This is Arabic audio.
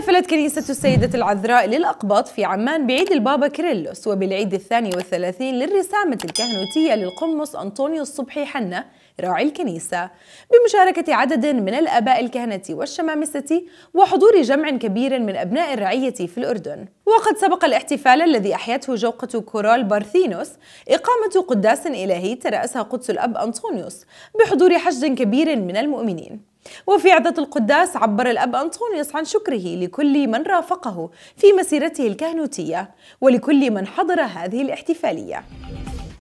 احتفلت كنيسة السيدة العذراء للأقباط في عمان بعيد البابا كريلوس وبالعيد الثاني والثلاثين للرسامة الكهنوتية للقمص أنطونيو الصبحي حنا راعي الكنيسة بمشاركة عدد من الآباء الكهنة والشمامسة وحضور جمع كبير من أبناء الرعية في الأردن وقد سبق الاحتفال الذي أحيته جوقة كورال بارثينوس إقامة قداس إلهي ترأسها قدس الأب أنطونيوس بحضور حشد كبير من المؤمنين وفي عدة القداس عبر الأب أنطونيوس عن شكره لكل من رافقه في مسيرته الكهنوتية ولكل من حضر هذه الاحتفالية